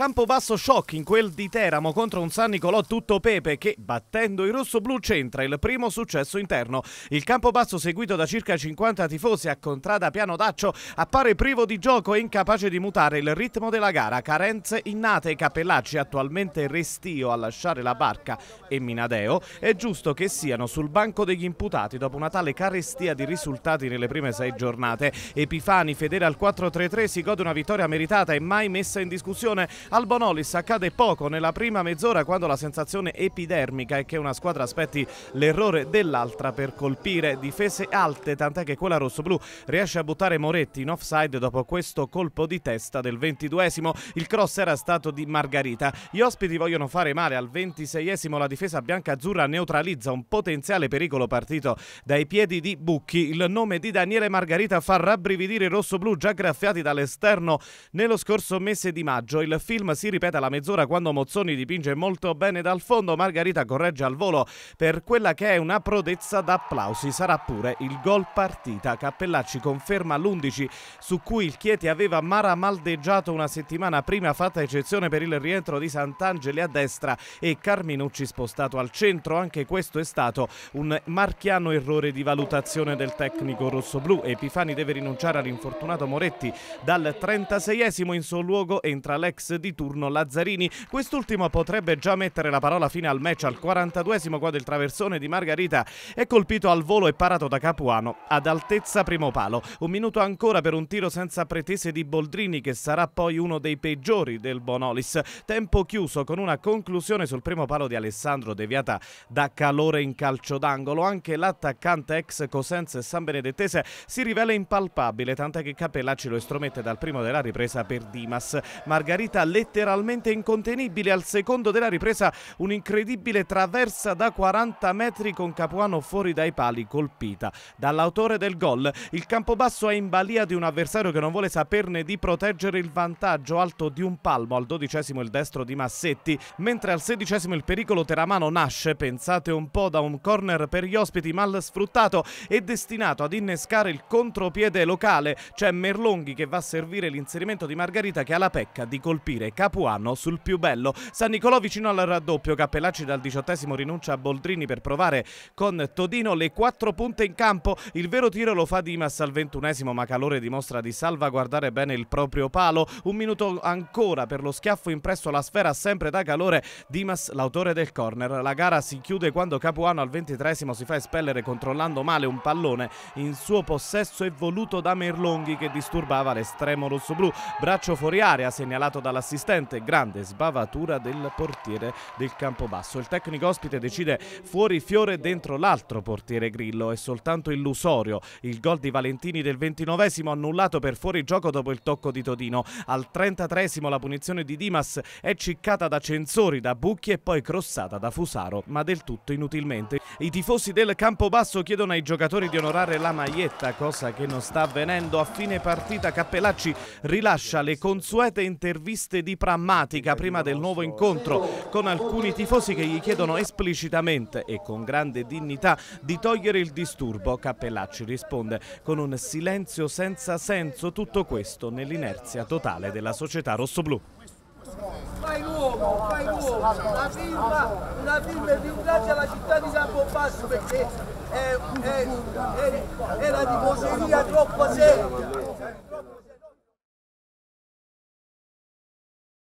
Campobasso shock in quel di Teramo contro un San Nicolò tutto pepe che, battendo il rosso-blu, centra il primo successo interno. Il Campobasso, seguito da circa 50 tifosi a contrada piano d'accio, appare privo di gioco e incapace di mutare il ritmo della gara. Carenze innate, Capellacci attualmente restio a lasciare la barca e Minadeo. È giusto che siano sul banco degli imputati dopo una tale carestia di risultati nelle prime sei giornate. Epifani, fedele al 4-3-3, si gode una vittoria meritata e mai messa in discussione al Bonolis accade poco nella prima mezz'ora quando la sensazione epidermica è che una squadra aspetti l'errore dell'altra per colpire difese alte, tant'è che quella rossoblù riesce a buttare Moretti in offside dopo questo colpo di testa del 22esimo. Il cross era stato di Margarita. Gli ospiti vogliono fare male al 26esimo, la difesa bianca-azzurra neutralizza un potenziale pericolo partito dai piedi di Bucchi. Il nome di Daniele Margarita fa rabbrividire i rossoblù già graffiati dall'esterno nello scorso mese di maggio. Il film si ripete alla mezz'ora quando Mozzoni dipinge molto bene dal fondo, Margherita corregge al volo per quella che è una prodezza d'applausi, sarà pure il gol partita. Cappellacci conferma l'11 su cui il Chieti aveva maramaldeggiato una settimana prima, fatta eccezione per il rientro di Sant'Angeli a destra e Carminucci spostato al centro, anche questo è stato un marchiano errore di valutazione del tecnico rossoblù. Epifani deve rinunciare all'infortunato Moretti dal 36esimo in suo luogo entra l'ex di turno Lazzarini. Quest'ultimo potrebbe già mettere la parola fine al match al 42esimo quadro il traversone di Margarita è colpito al volo e parato da Capuano ad altezza primo palo. Un minuto ancora per un tiro senza pretese di Boldrini che sarà poi uno dei peggiori del Bonolis. Tempo chiuso con una conclusione sul primo palo di Alessandro deviata da calore in calcio d'angolo. Anche l'attaccante ex Cosenza e San Benedettese si rivela impalpabile tant'è che Capellacci lo estromette dal primo della ripresa per Dimas. Margarita letteralmente incontenibile. Al secondo della ripresa un'incredibile traversa da 40 metri con Capuano fuori dai pali colpita dall'autore del gol. Il campobasso è in balia di un avversario che non vuole saperne di proteggere il vantaggio alto di un palmo. Al dodicesimo il destro di Massetti, mentre al sedicesimo il pericolo teramano nasce, pensate un po', da un corner per gli ospiti mal sfruttato e destinato ad innescare il contropiede locale. C'è Merlonghi che va a servire l'inserimento di Margherita che ha la pecca di colpire dire Capuano sul più bello. San Nicolò vicino al raddoppio, Cappellacci dal diciottesimo rinuncia a Boldrini per provare con Todino le quattro punte in campo. Il vero tiro lo fa Dimas al ventunesimo, ma Calore dimostra di salvaguardare bene il proprio palo. Un minuto ancora per lo schiaffo impresso alla sfera sempre da Calore. Dimas l'autore del corner. La gara si chiude quando Capuano al ventitresimo si fa espellere controllando male un pallone in suo possesso e voluto da Merlonghi che disturbava l'estremo rossoblù. Braccio fuori area segnalato dalla assistente, grande sbavatura del portiere del Campobasso. Il tecnico ospite decide fuori Fiore dentro l'altro portiere Grillo, è soltanto illusorio. Il gol di Valentini del 29esimo annullato per fuori gioco dopo il tocco di Todino. Al 33esimo la punizione di Dimas è ciccata da Censori, da Bucchi e poi crossata da Fusaro, ma del tutto inutilmente. I tifosi del Campobasso chiedono ai giocatori di onorare la maglietta, cosa che non sta avvenendo. A fine partita Cappellacci rilascia le consuete interviste di prammatica prima del nuovo incontro con alcuni tifosi che gli chiedono esplicitamente e con grande dignità di togliere il disturbo. Cappellacci risponde con un silenzio senza senso tutto questo nell'inerzia totale della società rossoblù. Fai l'uomo, fai l'uomo, la firma, una firma è più grande alla città di San Bombasso perché è, è, è, è la tifoseria troppo seria.